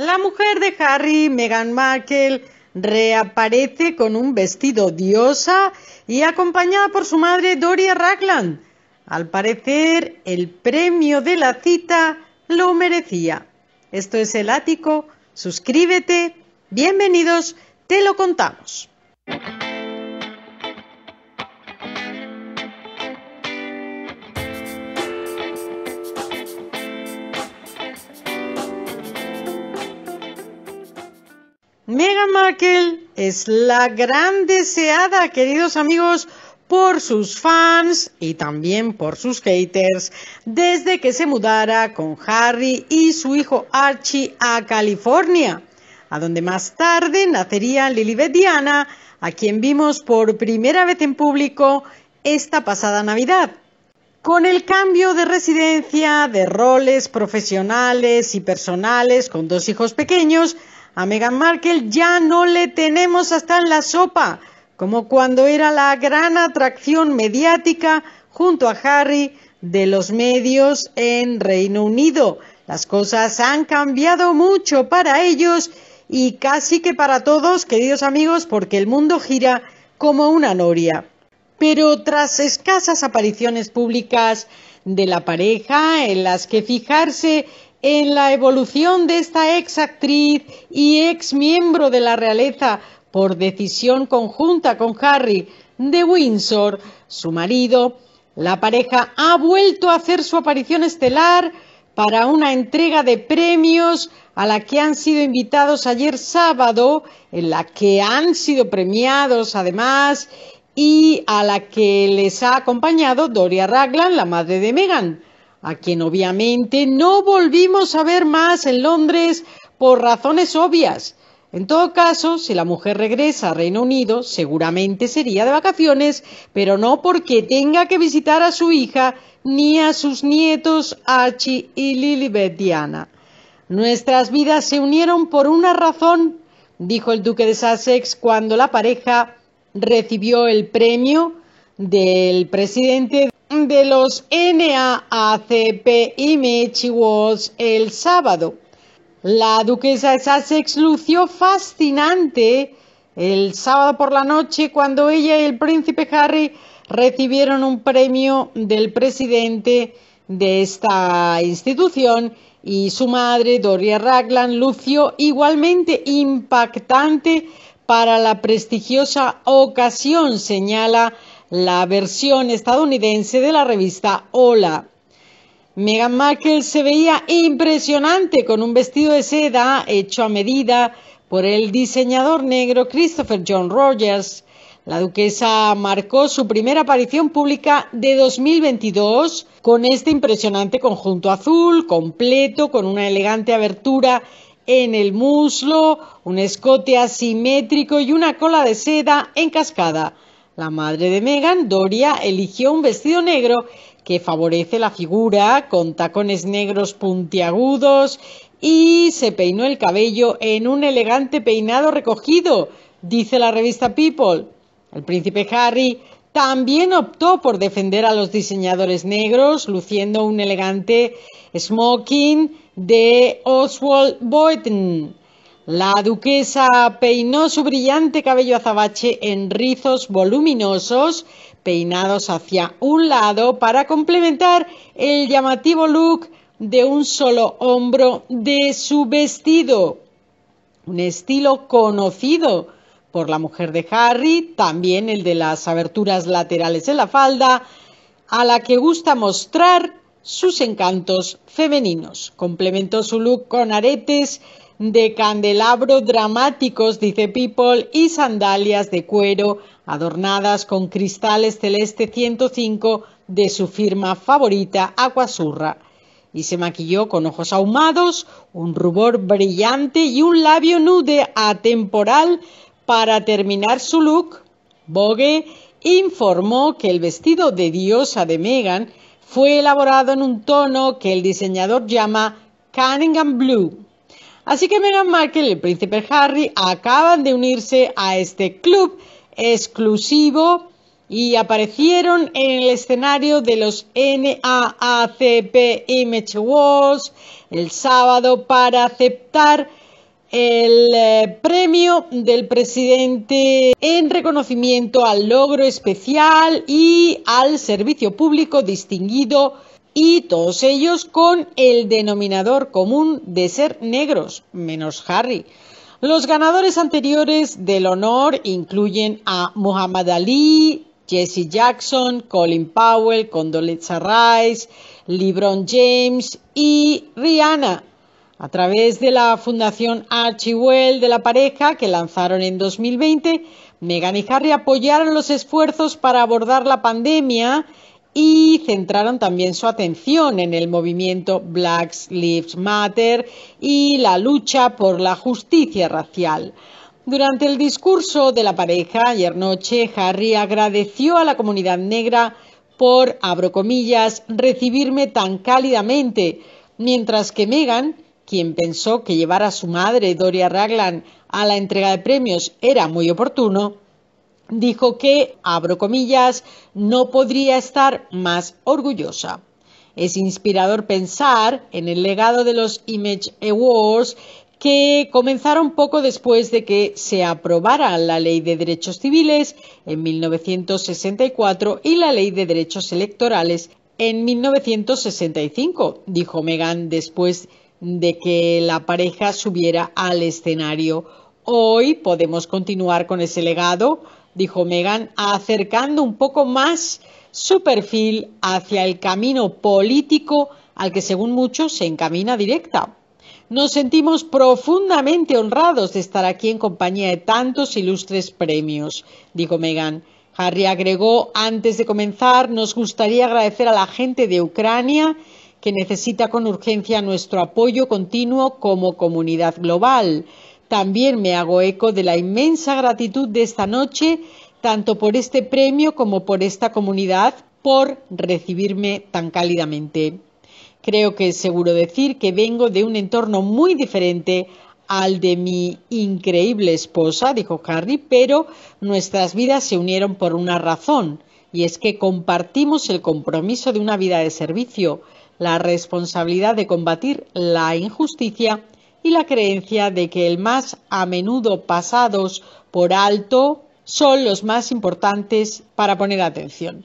La mujer de Harry, Meghan Markle, reaparece con un vestido diosa y acompañada por su madre Doria Ragland. Al parecer, el premio de la cita lo merecía. Esto es el ático. Suscríbete. Bienvenidos. Te lo contamos. Meghan Markle es la gran deseada, queridos amigos, por sus fans y también por sus haters, desde que se mudara con Harry y su hijo Archie a California, a donde más tarde nacería Lilibet Diana, a quien vimos por primera vez en público esta pasada Navidad. Con el cambio de residencia, de roles profesionales y personales, con dos hijos pequeños, a Meghan Markle ya no le tenemos hasta en la sopa, como cuando era la gran atracción mediática junto a Harry de los medios en Reino Unido. Las cosas han cambiado mucho para ellos y casi que para todos, queridos amigos, porque el mundo gira como una noria. Pero tras escasas apariciones públicas de la pareja en las que fijarse en la evolución de esta ex actriz y ex miembro de la realeza por decisión conjunta con Harry de Windsor, su marido, la pareja ha vuelto a hacer su aparición estelar para una entrega de premios a la que han sido invitados ayer sábado, en la que han sido premiados además y a la que les ha acompañado Doria Raglan, la madre de Meghan a quien obviamente no volvimos a ver más en Londres por razones obvias. En todo caso, si la mujer regresa a Reino Unido, seguramente sería de vacaciones, pero no porque tenga que visitar a su hija ni a sus nietos Archie y Lilibet Diana. Nuestras vidas se unieron por una razón, dijo el duque de Sussex cuando la pareja recibió el premio del presidente de los NAACP Image Awards el sábado. La duquesa de Sussex lució fascinante el sábado por la noche cuando ella y el príncipe Harry recibieron un premio del presidente de esta institución y su madre, Doria Ragland, lució igualmente impactante para la prestigiosa ocasión, señala la versión estadounidense de la revista Hola. Meghan Markle se veía impresionante con un vestido de seda hecho a medida por el diseñador negro Christopher John Rogers. La duquesa marcó su primera aparición pública de 2022 con este impresionante conjunto azul, completo, con una elegante abertura en el muslo, un escote asimétrico y una cola de seda en cascada. La madre de Meghan, Doria, eligió un vestido negro que favorece la figura, con tacones negros puntiagudos y se peinó el cabello en un elegante peinado recogido, dice la revista People. El príncipe Harry también optó por defender a los diseñadores negros, luciendo un elegante smoking de Oswald Boyton. La duquesa peinó su brillante cabello azabache en rizos voluminosos, peinados hacia un lado, para complementar el llamativo look de un solo hombro de su vestido. Un estilo conocido por la mujer de Harry, también el de las aberturas laterales en la falda, a la que gusta mostrar sus encantos femeninos. Complementó su look con aretes de candelabros dramáticos, dice People, y sandalias de cuero adornadas con cristales celeste 105 de su firma favorita, Aguasurra. Y se maquilló con ojos ahumados, un rubor brillante y un labio nude atemporal para terminar su look. Vogue informó que el vestido de diosa de Meghan fue elaborado en un tono que el diseñador llama Cunningham Blue Así que Meghan Markle y el príncipe Harry acaban de unirse a este club exclusivo y aparecieron en el escenario de los NAACP Image Awards el sábado para aceptar el eh, premio del presidente en reconocimiento al logro especial y al servicio público distinguido y todos ellos con el denominador común de ser negros, menos Harry. Los ganadores anteriores del honor incluyen a Muhammad Ali, Jesse Jackson, Colin Powell, Condoleezza Rice, LeBron James y Rihanna, a través de la Fundación Archie de la pareja que lanzaron en 2020, Meghan y Harry apoyaron los esfuerzos para abordar la pandemia y centraron también su atención en el movimiento Black Lives Matter y la lucha por la justicia racial. Durante el discurso de la pareja ayer noche, Harry agradeció a la comunidad negra por, abro comillas, recibirme tan cálidamente, mientras que Meghan, quien pensó que llevar a su madre, Doria Ragland, a la entrega de premios era muy oportuno, dijo que, abro comillas, no podría estar más orgullosa. Es inspirador pensar en el legado de los Image Awards que comenzaron poco después de que se aprobara la Ley de Derechos Civiles en 1964 y la Ley de Derechos Electorales en 1965, dijo Meghan después de que la pareja subiera al escenario. Hoy podemos continuar con ese legado dijo Megan, acercando un poco más su perfil hacia el camino político al que según muchos se encamina directa. Nos sentimos profundamente honrados de estar aquí en compañía de tantos ilustres premios, dijo Megan. Harry agregó, antes de comenzar, nos gustaría agradecer a la gente de Ucrania que necesita con urgencia nuestro apoyo continuo como comunidad global. También me hago eco de la inmensa gratitud de esta noche, tanto por este premio como por esta comunidad, por recibirme tan cálidamente. Creo que es seguro decir que vengo de un entorno muy diferente al de mi increíble esposa, dijo Harry, pero nuestras vidas se unieron por una razón, y es que compartimos el compromiso de una vida de servicio, la responsabilidad de combatir la injusticia y la creencia de que el más a menudo pasados por alto son los más importantes para poner atención.